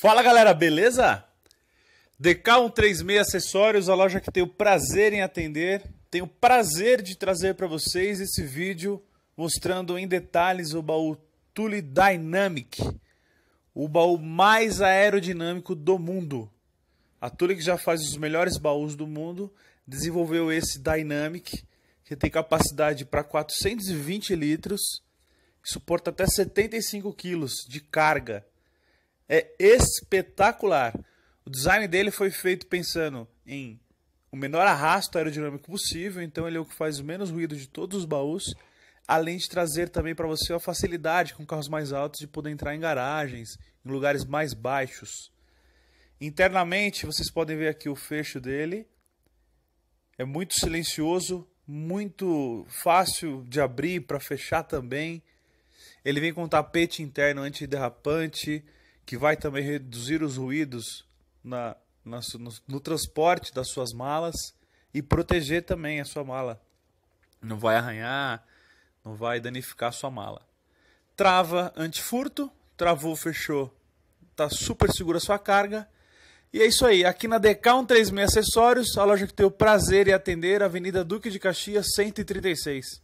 Fala galera, beleza? DK136 Acessórios, a loja que tem o prazer em atender. Tenho o prazer de trazer para vocês esse vídeo mostrando em detalhes o baú Thule Dynamic, o baú mais aerodinâmico do mundo. A Thule que já faz os melhores baús do mundo, desenvolveu esse Dynamic, que tem capacidade para 420 litros, que suporta até 75 quilos de carga é espetacular. O design dele foi feito pensando em o menor arrasto aerodinâmico possível, então ele é o que faz o menos ruído de todos os baús, além de trazer também para você a facilidade com carros mais altos de poder entrar em garagens, em lugares mais baixos. Internamente, vocês podem ver aqui o fecho dele. É muito silencioso, muito fácil de abrir para fechar também. Ele vem com tapete interno antiderrapante, que vai também reduzir os ruídos na, na no, no transporte das suas malas e proteger também a sua mala. Não vai arranhar, não vai danificar a sua mala. Trava antifurto, travou, fechou, tá super segura a sua carga. E é isso aí, aqui na Decal 36 Acessórios, a loja que tem o prazer em atender, Avenida Duque de Caxias 136.